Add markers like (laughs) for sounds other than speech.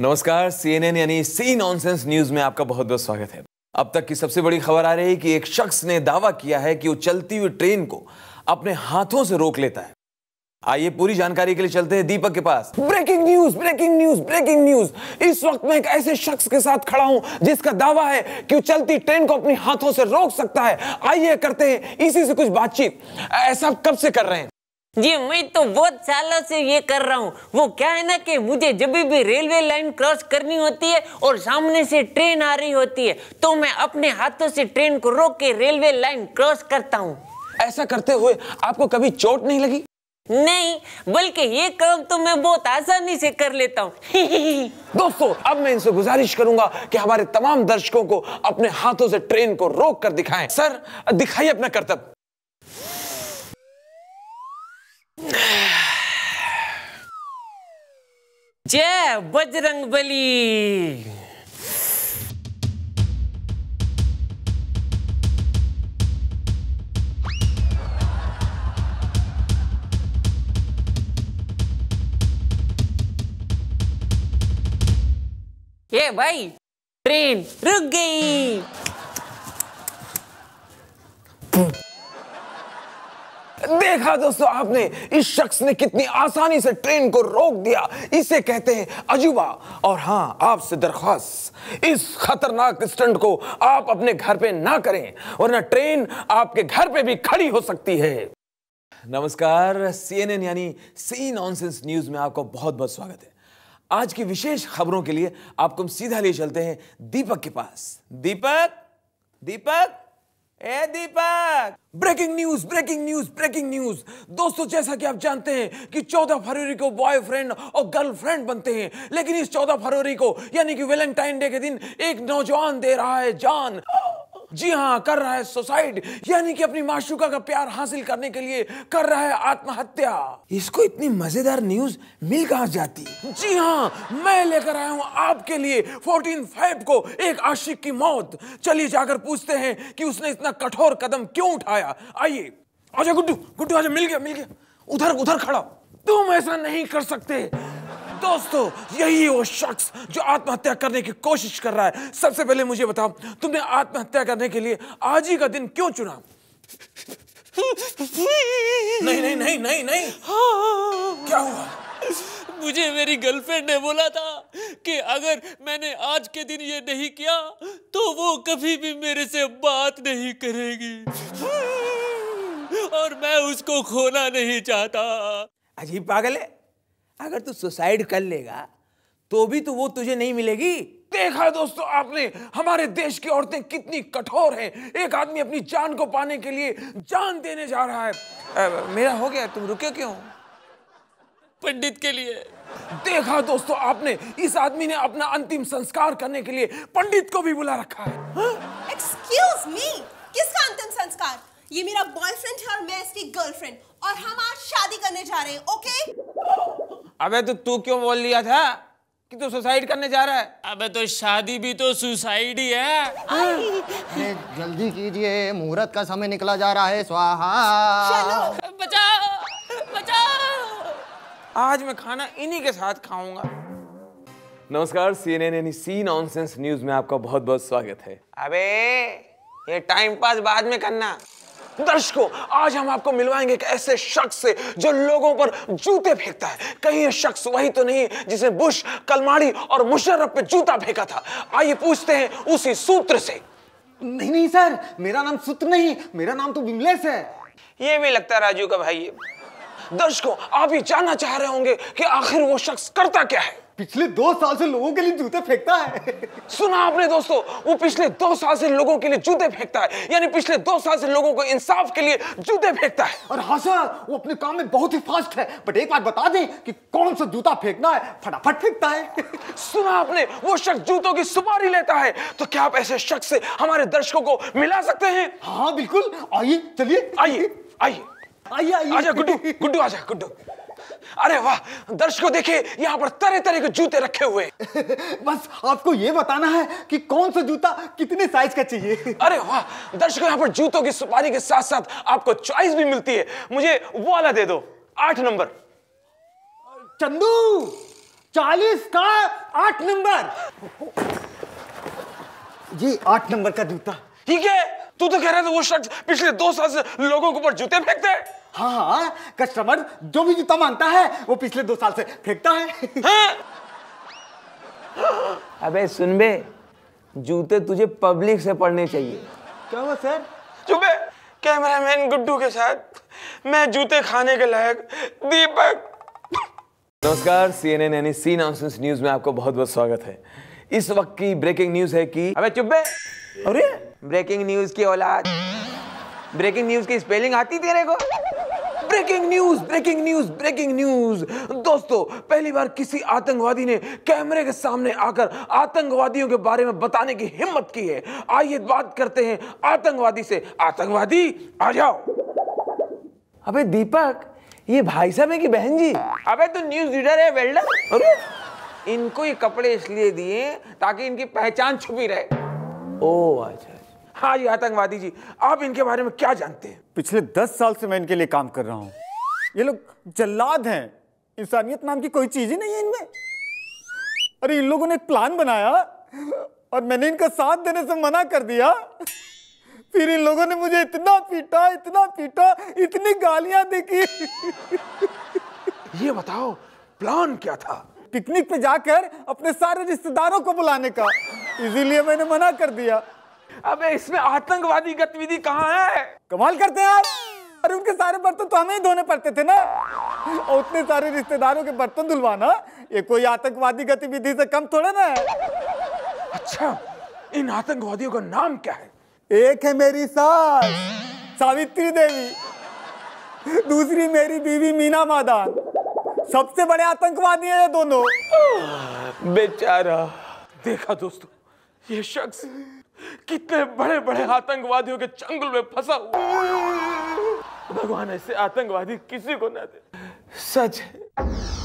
नमस्कार सीएनएन यानी सी nonsense news में आपका बहुत बहुत स्वागत है अब तक की सबसे बड़ी खबर आ रही है कि एक शख्स ने दावा किया है कि वो चलती हुई ट्रेन को अपने हाथों से रोक लेता है आइए पूरी जानकारी के लिए चलते हैं दीपक के पास breaking news breaking news breaking news इस वक्त मैं एक ऐसे शख्स के साथ खड़ा हूं जिसका दावा है कि वो चलती ट्रेन को अपने हाथों से रोक सकता है आइए करते हैं इसी से कुछ बातचीत ऐसा कब से कर रहे हैं जी मैं तो बहुत सालों से ये कर रहा हूँ वो क्या है ना कि मुझे जब भी रेलवे लाइन क्रॉस करनी होती है और सामने से ट्रेन आ रही होती है तो मैं अपने हाथों से ट्रेन को रोक के रेलवे लाइन क्रॉस करता हूँ ऐसा करते हुए आपको कभी चोट नहीं लगी नहीं बल्कि ये काम तो मैं बहुत आसानी से कर लेता हूँ (laughs) दोस्तों अब मैं इनसे गुजारिश करूंगा कि हमारे तमाम दर्शकों को अपने हाथों से ट्रेन को रोक कर दिखाएं सर दिखाइए अपना कर्तव्य जय बजरंग बली ये भाई ट्रेन रुक गई देखा दोस्तों आपने इस शख्स ने कितनी आसानी से ट्रेन को रोक दिया इसे कहते हैं अजूबा और हाँ आपसे दरख्वास्त इस खतरनाक स्टंट को आप अपने घर पे ना करें वरना ट्रेन आपके घर पे भी खड़ी हो सकती है नमस्कार सीएनएन यानी सी नॉनसेंस न्यूज में आपका बहुत बहुत स्वागत है आज की विशेष खबरों के लिए आपको हम सीधा लिए चलते हैं दीपक के पास दीपक दीपक ए Deepak breaking news breaking news breaking news दोस्तों जैसा कि आप जानते हैं कि 14 फरवरी को बॉयफ्रेंड और गर्लफ्रेंड बनते हैं लेकिन इस 14 फरवरी को यानी कि वैलेंटाइन डे के दिन एक नौजवान दे रहा है जान जी हाँ कर रहा है सुसाइड यानी कि अपनी माशुका का प्यार हासिल करने के लिए कर रहा है आत्महत्या इसको इतनी मजेदार न्यूज मिल कहा जाती जी हाँ मैं लेकर आया हूँ आपके लिए फोर्टीन फाइव को एक आशिक की मौत चलिए जाकर पूछते हैं कि उसने इतना कठोर कदम क्यों उठाया आइए आजा गुड्डू गुड्डू आजा मिल गया मिल गया उधर उधर खड़ा तुम ऐसा नहीं कर सकते दोस्तों यही वो शख्स जो आत्महत्या करने की कोशिश कर रहा है सबसे पहले मुझे बताओ तुमने आत्महत्या करने के लिए आज ही का दिन क्यों चुना नहीं नहीं नहीं नहीं नहीं हाँ। क्या हुआ मुझे मेरी गर्लफ्रेंड ने बोला था कि अगर मैंने आज के दिन ये नहीं किया तो वो कभी भी मेरे से बात नहीं करेगी और मैं उसको खोना नहीं चाहता अजीब पागल है अगर तू सुसाइड कर लेगा तो भी तो वो तुझे नहीं मिलेगी देखा दोस्तों आपने हमारे देश की औरतें कितनी कठोर हैं एक आदमी अपनी जान को पाने के लिए जान देने जा रहा है आ, मेरा हो गया तुम रुके क्यों पंडित के लिए देखा दोस्तों आपने इस आदमी ने अपना अंतिम संस्कार करने के लिए पंडित को भी बुला रखा है एक्सक्यूज हाँ? मी किसका अंतिम संस्कार ये मेरा बॉयफ्रेंड है और मैं इसकी गर्लफ्रेंड और हम आज शादी करने जा रहे हैं ओके अबे तो तू क्यों बोल लिया था कि तू सुसाइड करने जा रहा है अबे तो शादी भी तो सुसाइड ही है अरे जल्दी कीजिए मुहूर्त का समय निकला जा रहा है स्वाहा बचाओ बचाओ आज मैं खाना इन्हीं के साथ खाऊंगा नमस्कार सी एन एन यानी सी नॉनसेंस न्यूज में आपका बहुत बहुत स्वागत है अबे ये टाइम पास बाद में करना दर्शकों आज हम आपको मिलवाएंगे एक ऐसे शख्स से जो लोगों पर जूते फेंकता है कहीं ये शख्स वही तो नहीं जिसे बुश कलमाड़ी और मुशर्रफ पे जूता फेंका था आइए पूछते हैं उसी सूत्र से नहीं नहीं सर मेरा नाम सूत्र नहीं मेरा नाम तो विमलेश है ये भी लगता है राजू का भाई दर्शकों आप ये जानना चाह रहे होंगे कि आखिर वो शख्स करता क्या है पिछले दो साल से लोगों के लिए जूते फेंकता है सुना आपने दोस्तों वो पिछले दो साल से लोगों के लिए जूते फेंकता है यानी पिछले दो साल से लोगों को इंसाफ के लिए जूते फेंकता है और हाँ सर वो अपने काम में बहुत ही फास्ट है बट एक बात बता दें कि कौन सा जूता फेंकना है फटाफट फेंकता है सुना आपने वो शख्स जूतों की सुपारी लेता है तो क्या आप ऐसे शख्स से हमारे दर्शकों को मिला सकते हैं हाँ बिल्कुल आइए चलिए आइए आइए आइए आइए गुड्डू गुड्डू आजा गुड्डू अरे वाह दर्शकों देखिए यहाँ पर तरह तरह के जूते रखे हुए (laughs) बस आपको ये बताना है कि कौन सा जूता कितने साइज का चाहिए (laughs) अरे वाह दर्शकों यहाँ पर जूतों की सुपारी के साथ साथ आपको चॉइस भी मिलती है मुझे वो वाला दे दो आठ नंबर चंदू चालीस का आठ नंबर ये आठ नंबर का जूता ठीक है तू तो कह रहा था वो शख्स पिछले दो साल से लोगों के ऊपर जूते फेंकते हैं हाँ हाँ कस्टमर जो भी जूता मांगता है वो पिछले दो साल से फेंकता है हाँ। अबे सुन बे जूते तुझे पब्लिक से पढ़ने चाहिए क्या हुआ सर चुपे कैमरामैन गुड्डू के साथ मैं जूते खाने के लायक दीपक नमस्कार C N N N C nonsense news में आपको बहुत बहुत स्वागत है इस वक्त की ब्रेकिंग न्यूज है कि अबे चुप अरे ब्रेकिंग न्यूज की औलाद ब्रेकिंग न्यूज की स्पेलिंग आती तेरे को breaking news breaking news breaking news दोस्तों पहली बार किसी आतंकवादी ने कैमरे के सामने आकर आतंकवादियों के बारे में बताने की हिम्मत की है आइए बात करते हैं आतंकवादी से आतंकवादी आ जाओ अबे दीपक ये भाई साहब है कि बहन जी अबे तो न्यूज रीडर है वेल्डर अरे इनको ये कपड़े इसलिए दिए ताकि इनकी पहचान छुपी रहे ओ अच्छा हाँ ये आतंकवादी जी आप इनके बारे में क्या जानते हैं पिछले दस साल से मैं इनके लिए काम कर रहा हूँ ये लोग जल्लाद हैं इंसानियत नाम की कोई चीज ही नहीं है इनमें अरे इन लोगों ने एक प्लान बनाया और मैंने इनका साथ देने से मना कर दिया फिर इन लोगों ने मुझे इतना पीटा इतना पीटा इतनी गालियां देखी ये बताओ प्लान क्या था पिकनिक पे जाकर अपने सारे रिश्तेदारों को बुलाने का इसीलिए मैंने मना कर दिया अबे इसमें आतंकवादी गतिविधि कहाँ है कमाल करते हैं और उनके सारे बर्तन तो हमें ही धोने पड़ते थे ना और उतने सारे रिश्तेदारों के बर्तन धुलवाना ये कोई आतंकवादी गतिविधि से कम थोड़े ना है अच्छा इन आतंकवादियों का नाम क्या है एक है मेरी सास सावित्री देवी दूसरी मेरी बीवी मीना मादान सबसे बड़े आतंकवादी है दोनों बेचारा देखा दोस्तों ये शख्स कितने बड़े बड़े आतंकवादियों के चंगुल में फंसा हुआ भगवान ऐसे आतंकवादी किसी को ना दे सच है